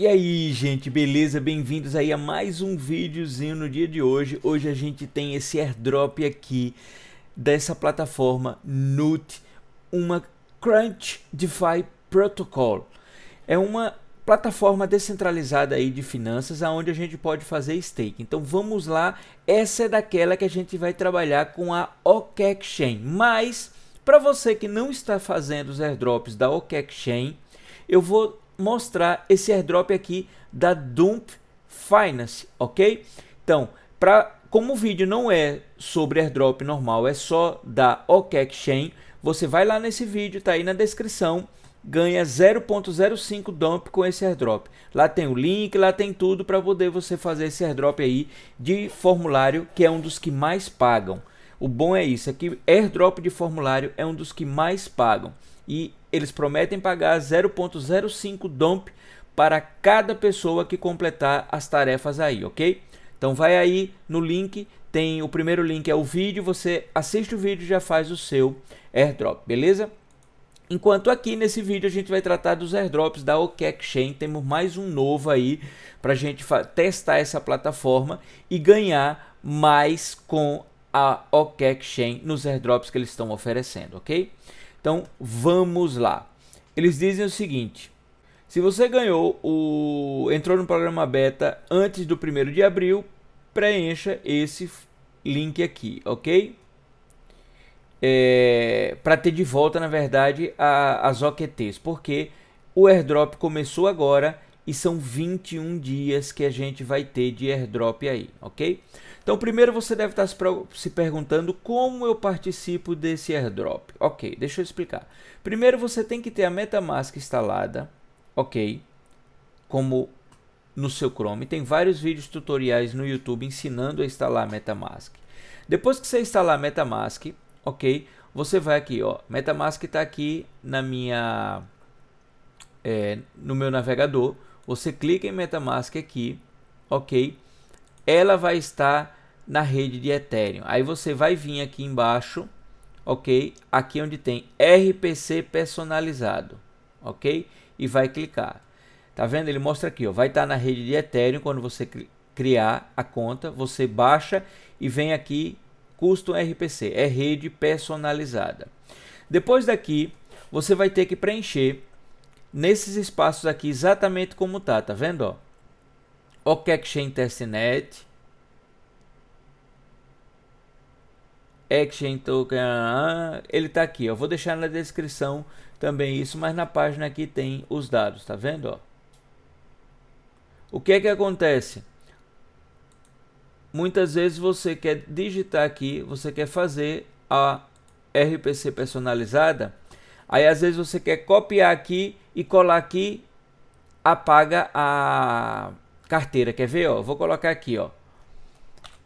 E aí, gente, beleza? Bem-vindos aí a mais um videozinho no dia de hoje. Hoje a gente tem esse airdrop aqui dessa plataforma Nut, uma Crunch DeFi Protocol. É uma plataforma descentralizada aí de finanças aonde a gente pode fazer stake. Então vamos lá, essa é daquela que a gente vai trabalhar com a OK Mas para você que não está fazendo os airdrops da OK eu vou mostrar esse airdrop aqui da Dump Finance, ok? Então, pra, como o vídeo não é sobre airdrop normal, é só da OKEx Chain, você vai lá nesse vídeo, tá aí na descrição, ganha 0.05 dump com esse airdrop. Lá tem o link, lá tem tudo para poder você fazer esse airdrop aí de formulário, que é um dos que mais pagam. O bom é isso, é que airdrop de formulário é um dos que mais pagam. E eles prometem pagar 0,05 dump para cada pessoa que completar as tarefas aí, ok? Então vai aí no link, tem o primeiro link é o vídeo, você assiste o vídeo e já faz o seu airdrop, beleza? Enquanto aqui nesse vídeo a gente vai tratar dos airdrops da OK Exchange, temos mais um novo aí para a gente testar essa plataforma e ganhar mais com a OK Exchange nos airdrops que eles estão oferecendo, ok? Então vamos lá. Eles dizem o seguinte: se você ganhou o entrou no programa beta antes do primeiro de abril, preencha esse link aqui, ok? É, para ter de volta, na verdade, a, as OQTs, porque o airdrop começou agora e são 21 dias que a gente vai ter de airdrop aí, ok? Então, primeiro você deve estar se perguntando como eu participo desse airdrop. Ok, deixa eu explicar. Primeiro você tem que ter a MetaMask instalada, ok, como no seu Chrome. Tem vários vídeos tutoriais no YouTube ensinando a instalar a MetaMask. Depois que você instalar a MetaMask, ok, você vai aqui, ó, MetaMask está aqui na minha, é, no meu navegador. Você clica em MetaMask aqui, ok? Ela vai estar na rede de Ethereum. Aí você vai vir aqui embaixo, ok? Aqui é onde tem RPC personalizado, ok? E vai clicar. Tá vendo? Ele mostra aqui, ó. Vai estar tá na rede de Ethereum quando você criar a conta, você baixa e vem aqui Custom RPC, é rede personalizada. Depois daqui, você vai ter que preencher nesses espaços aqui exatamente como tá, tá vendo, ó? OKExchange Testnet, Action Token, ele tá aqui, ó. Vou deixar na descrição também isso, mas na página aqui tem os dados, tá vendo, ó? O que é que acontece? Muitas vezes você quer digitar aqui, você quer fazer a RPC personalizada, aí às vezes você quer copiar aqui e colar aqui, apaga a carteira, quer ver, ó? Vou colocar aqui, ó.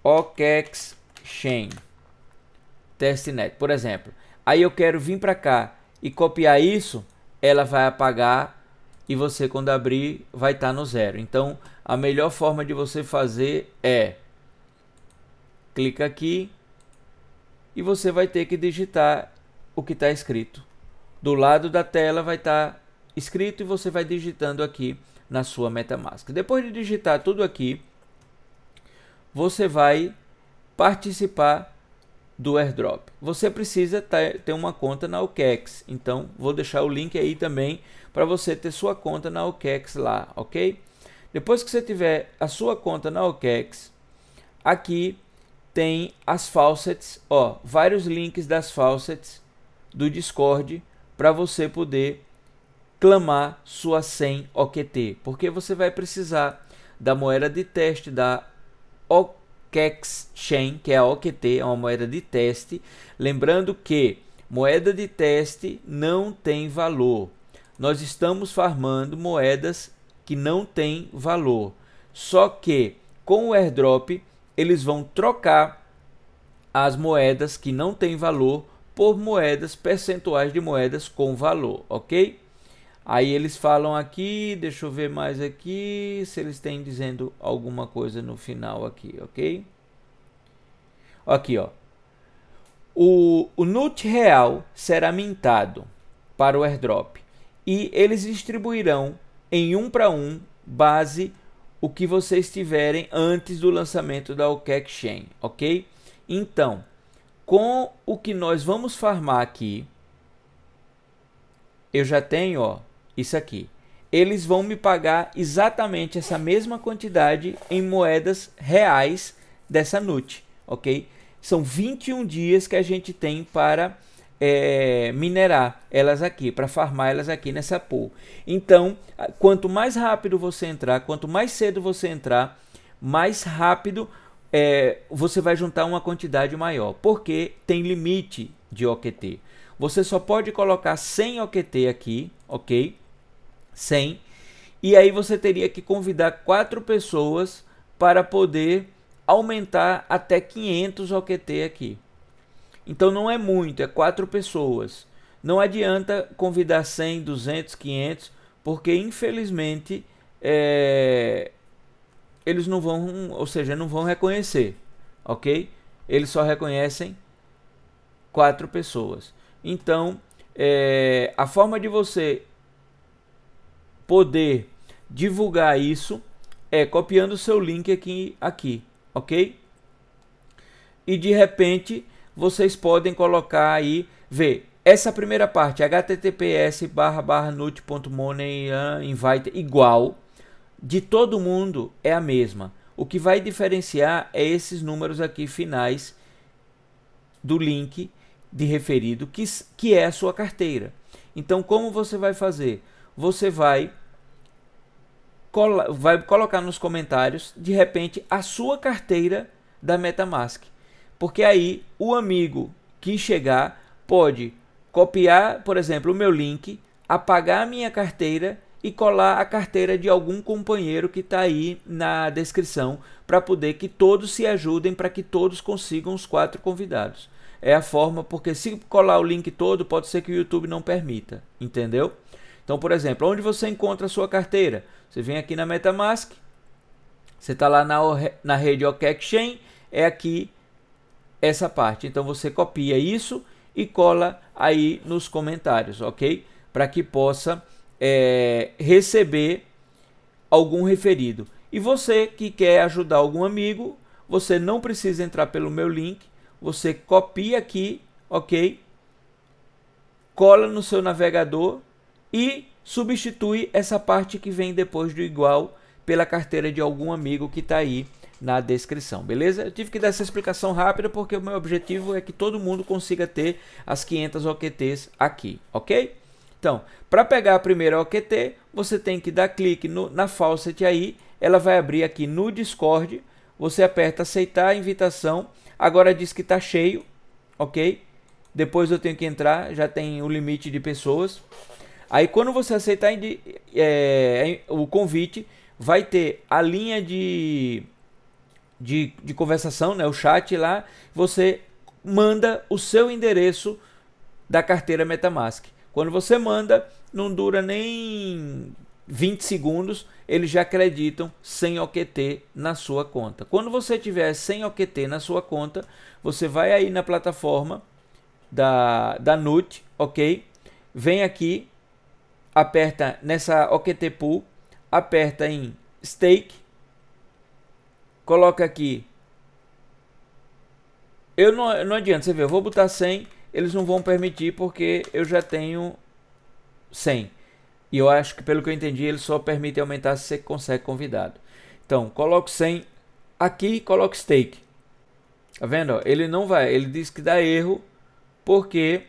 OKEX Chain testnet. Por exemplo, aí eu quero vir para cá e copiar isso, ela vai apagar e você quando abrir vai estar tá no zero. Então a melhor forma de você fazer é clica aqui e você vai ter que digitar o que está escrito. Do lado da tela vai estar tá escrito e você vai digitando aqui na sua MetaMask. Depois de digitar tudo aqui, você vai participar do airdrop. Você precisa tá, ter uma conta na OKEx, então vou deixar o link aí também para você ter sua conta na OKEx lá, ok? Depois que você tiver a sua conta na OKEx, aqui tem as faucets, ó, vários links das faucets do Discord para você poder clamar sua 100 OKT, porque você vai precisar da moeda de teste da OKEx Chain, que é a OQT, é uma moeda de teste. Lembrando que moeda de teste não tem valor. Nós estamos farmando moedas que não têm valor. Só que com o airdrop eles vão trocar as moedas que não têm valor por moedas percentuais de moedas com valor, ok? Aí eles falam aqui, deixa eu ver mais aqui, se eles têm dizendo alguma coisa no final aqui, ok? Aqui, ó. O, o NUT real será mintado para o airdrop e eles distribuirão em um para um base o que vocês tiverem antes do lançamento da OKEX Chain, ok? Então, com o que nós vamos farmar aqui, eu já tenho, ó, isso aqui. Eles vão me pagar exatamente essa mesma quantidade em moedas reais dessa NUT, ok? São 21 dias que a gente tem para é, minerar elas aqui, para farmar elas aqui nessa pool. Então, quanto mais rápido você entrar, quanto mais cedo você entrar, mais rápido é, você vai juntar uma quantidade maior, porque tem limite de OQT. Você só pode colocar 100 OQT aqui, ok? 100. E aí você teria que convidar quatro pessoas para poder aumentar até 500 OQT aqui. Então não é muito, é quatro pessoas. Não adianta convidar 100, 200, 500, porque infelizmente é... eles não vão, ou seja, não vão reconhecer, ok? Eles só reconhecem quatro pessoas. Então é... a forma de você poder divulgar isso é copiando o seu link aqui, aqui, ok? E de repente vocês podem colocar aí, ver essa primeira parte, https barra barra nut.money ah, invite igual, de todo mundo é a mesma. O que vai diferenciar é esses números aqui finais do link de referido, que, que é a sua carteira. Então, como você vai fazer? você vai vai colocar nos comentários de repente a sua carteira da MetaMask. Porque aí o amigo que chegar pode copiar, por exemplo, o meu link, apagar a minha carteira e colar a carteira de algum companheiro que está aí na descrição para poder que todos se ajudem para que todos consigam os quatro convidados. É a forma, porque se colar o link todo, pode ser que o YouTube não permita, entendeu? Então, por exemplo, onde você encontra a sua carteira? Você vem aqui na MetaMask, você está lá na, na rede OK é aqui essa parte. Então você copia isso e cola aí nos comentários, ok? Para que possa é, receber algum referido. E você que quer ajudar algum amigo, você não precisa entrar pelo meu link, você copia aqui, ok? Cola no seu navegador e substitui essa parte que vem depois do igual pela carteira de algum amigo que está aí na descrição, beleza? Eu tive que dar essa explicação rápida porque o meu objetivo é que todo mundo consiga ter as 500 OQTs aqui, ok? Então, para pegar a primeira OQT, você tem que dar clique no, na Faucet aí, ela vai abrir aqui no Discord, você aperta aceitar a invitação, agora diz que está cheio, ok? Depois eu tenho que entrar, já tem o limite de pessoas, Aí quando você aceitar é, é, o convite, vai ter a linha de, de, de, conversação, né, o chat lá, você manda o seu endereço da carteira Metamask. Quando você manda, não dura nem 20 segundos, eles já acreditam sem OQT na sua conta. Quando você tiver sem OQT na sua conta, você vai aí na plataforma da, da NUT, ok? Vem aqui aperta nessa OKT Pool, aperta em Stake, coloca aqui. Eu não, não adianta, você vê, eu vou botar 100, eles não vão permitir porque eu já tenho 100. E eu acho que, pelo que eu entendi, eles só permitem aumentar se você consegue convidado. Então, coloco 100 aqui coloco stake. Tá vendo? Ele não vai, ele diz que dá erro porque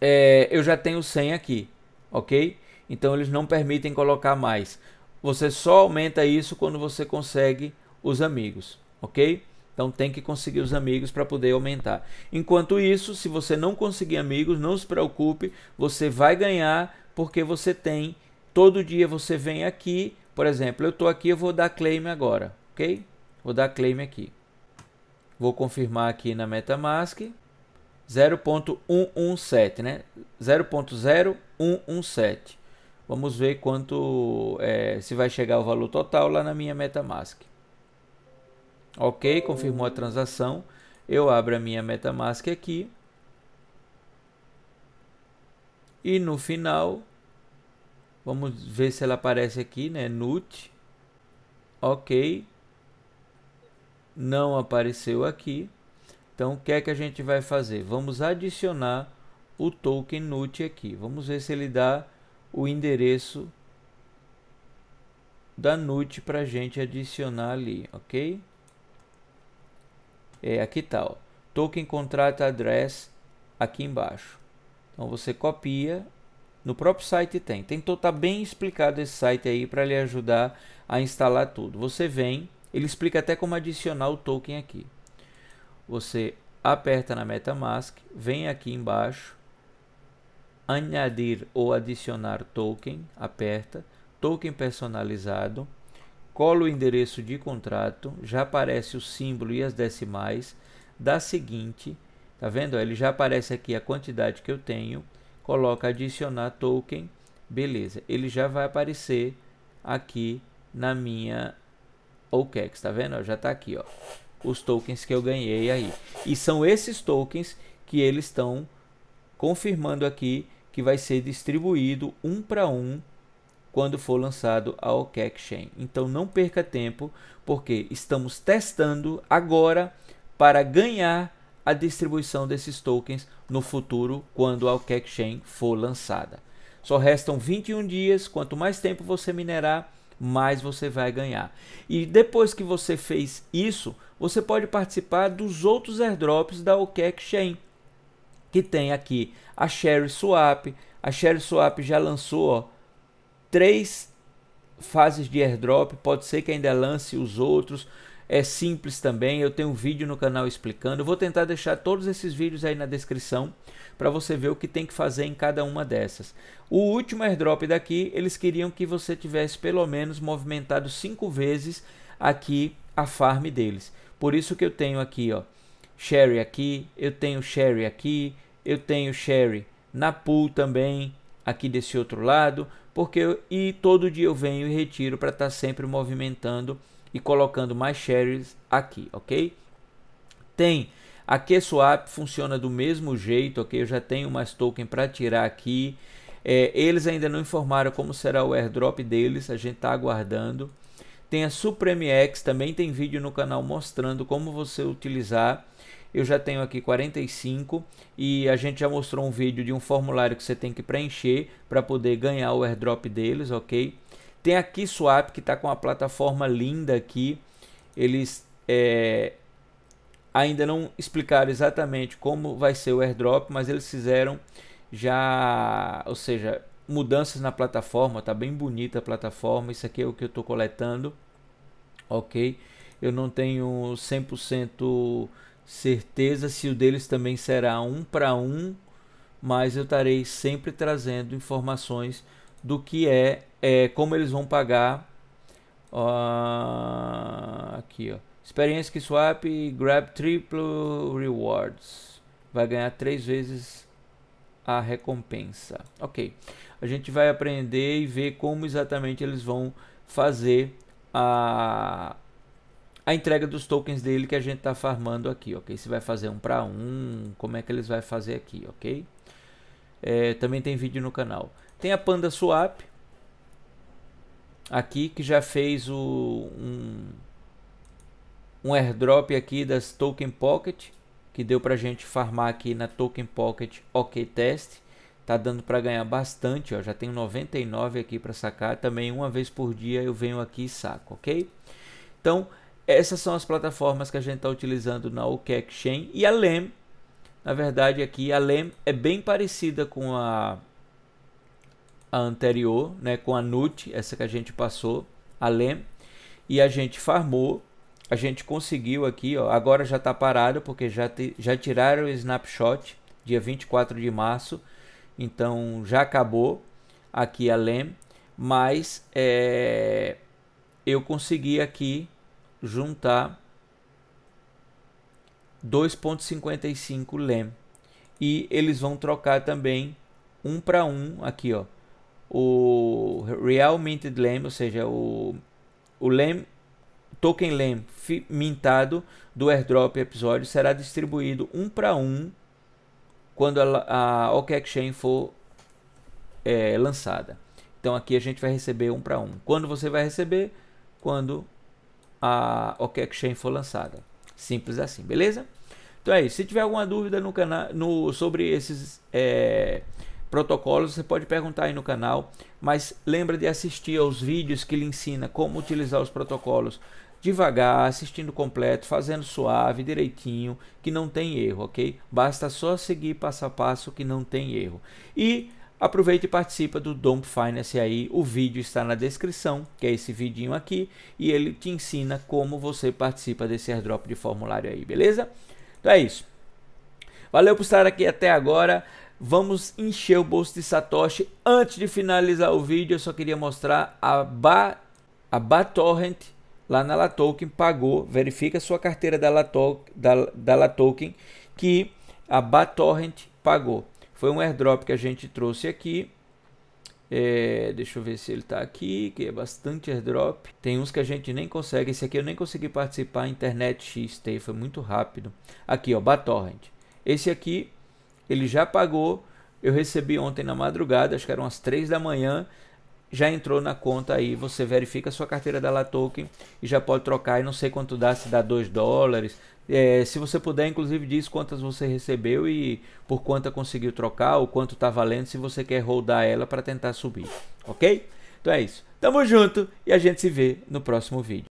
é, eu já tenho 100 aqui ok? Então eles não permitem colocar mais. Você só aumenta isso quando você consegue os amigos, ok? Então tem que conseguir os amigos para poder aumentar. Enquanto isso, se você não conseguir amigos, não se preocupe, você vai ganhar porque você tem. Todo dia você vem aqui, por exemplo, eu estou aqui, eu vou dar claim agora, ok? Vou dar claim aqui. Vou confirmar aqui na MetaMask. 0.117, né? 0.0117. Vamos ver quanto é, se vai chegar o valor total lá na minha MetaMask. Ok, confirmou a transação. Eu abro a minha MetaMask aqui. E no final, vamos ver se ela aparece aqui, né? NUT. Ok. Não apareceu aqui. Então, o que é que a gente vai fazer? Vamos adicionar o token NUT aqui. Vamos ver se ele dá o endereço da NUT para a gente adicionar ali, ok? É, aqui tal tá, token contract address aqui embaixo. Então você copia, no próprio site tem. Tentou tá bem explicado esse site aí para lhe ajudar a instalar tudo. Você vem, ele explica até como adicionar o token aqui você aperta na MetaMask, vem aqui embaixo, añadir ou adicionar token, aperta, token personalizado, cola o endereço de contrato, já aparece o símbolo e as decimais, da seguinte, tá vendo? Ele já aparece aqui a quantidade que eu tenho, coloca adicionar token, beleza. Ele já vai aparecer aqui na minha OKEx, tá vendo? Já está aqui, ó os tokens que eu ganhei aí. E são esses tokens que eles estão confirmando aqui que vai ser distribuído um para um quando for lançado a OKEx Chain. Então não perca tempo, porque estamos testando agora para ganhar a distribuição desses tokens no futuro quando a OKEx Chain for lançada. Só restam 21 dias, quanto mais tempo você minerar, mais você vai ganhar. E depois que você fez isso, você pode participar dos outros airdrops da OK Exchange, que tem aqui a ShareSwap. A ShareSwap já lançou ó, três fases de airdrop, pode ser que ainda lance os outros é simples também. Eu tenho um vídeo no canal explicando. Eu vou tentar deixar todos esses vídeos aí na descrição para você ver o que tem que fazer em cada uma dessas. O último airdrop daqui, eles queriam que você tivesse pelo menos movimentado cinco vezes aqui a farm deles. Por isso que eu tenho aqui, ó, Sherry aqui, eu tenho Sherry aqui, eu tenho Sherry na pool também, aqui desse outro lado, porque eu, e todo dia eu venho e retiro para estar tá sempre movimentando e colocando mais shares aqui, ok? Tem a QSwap, é funciona do mesmo jeito, ok? Eu já tenho mais token para tirar aqui. É, eles ainda não informaram como será o airdrop deles, a gente está aguardando. Tem a Supreme X, também tem vídeo no canal mostrando como você utilizar. Eu já tenho aqui 45 e a gente já mostrou um vídeo de um formulário que você tem que preencher para poder ganhar o airdrop deles, ok? Tem aqui Swap que está com uma plataforma linda aqui. Eles é, ainda não explicaram exatamente como vai ser o airdrop, mas eles fizeram já, ou seja, mudanças na plataforma. Tá bem bonita a plataforma. Isso aqui é o que eu estou coletando, ok? Eu não tenho 100% certeza se o deles também será um para um, mas eu estarei sempre trazendo informações do que é, é como eles vão pagar. Uh, aqui, ó. Experiência que swap grab triplo rewards. Vai ganhar três vezes a recompensa. Ok. A gente vai aprender e ver como exatamente eles vão fazer a, a entrega dos tokens dele que a gente está farmando aqui, ok? Se vai fazer um para um, como é que eles vai fazer aqui, ok? É, também tem vídeo no canal. Tem a Panda Swap aqui que já fez o, um, um airdrop aqui das Token Pocket que deu pra gente farmar aqui na Token Pocket OK Test. Tá dando para ganhar bastante, ó, já tenho 99 aqui para sacar, também uma vez por dia eu venho aqui e saco, OK? Então, essas são as plataformas que a gente está utilizando na OK Exchange e a LEM. Na verdade, aqui a LEM é bem parecida com a a anterior, né, com a NUT, essa que a gente passou, a LEM, e a gente farmou, a gente conseguiu aqui, ó, agora já está parado porque já, te, já tiraram o snapshot dia 24 de março, então já acabou aqui a LEM, mas é, eu consegui aqui juntar 2.55 LEM e eles vão trocar também um para um aqui ó o Real Minted Lem, ou seja, o, o Lem, token Lem mintado do airdrop episódio será distribuído um para um quando a, a OK Exchange for é, lançada. Então aqui a gente vai receber um para um. Quando você vai receber? Quando a OK Exchange for lançada. Simples assim, beleza? Então é isso. Se tiver alguma dúvida no canal no, sobre esses é, protocolos, você pode perguntar aí no canal, mas lembra de assistir aos vídeos que lhe ensina como utilizar os protocolos devagar, assistindo completo, fazendo suave, direitinho, que não tem erro, ok? Basta só seguir passo a passo que não tem erro. E aproveite e participa do Dom Finance aí, o vídeo está na descrição, que é esse vidinho aqui, e ele te ensina como você participa desse airdrop de formulário aí, beleza? Então é isso. Valeu por estar aqui até agora. Vamos encher o bolso de Satoshi. Antes de finalizar o vídeo, eu só queria mostrar a ba a BaTorrent lá na Latoken pagou, verifica sua carteira da Latoken, da, da Latoken que a BaTorrent pagou. Foi um airdrop que a gente trouxe aqui. É, deixa eu ver se ele está aqui, que é bastante airdrop. Tem uns que a gente nem consegue. Esse aqui eu nem consegui participar. Internet XT foi muito rápido. Aqui, ó, BaTorrent. Esse aqui ele já pagou. Eu recebi ontem na madrugada, acho que eram as 3 da manhã. Já entrou na conta aí, você verifica a sua carteira da latoken e já pode trocar. E não sei quanto dá, se dá 2 dólares. É, se você puder, inclusive, diz quantas você recebeu e por quanta conseguiu trocar, ou quanto está valendo, se você quer rodar ela para tentar subir, ok? Então é isso. Tamo junto e a gente se vê no próximo vídeo.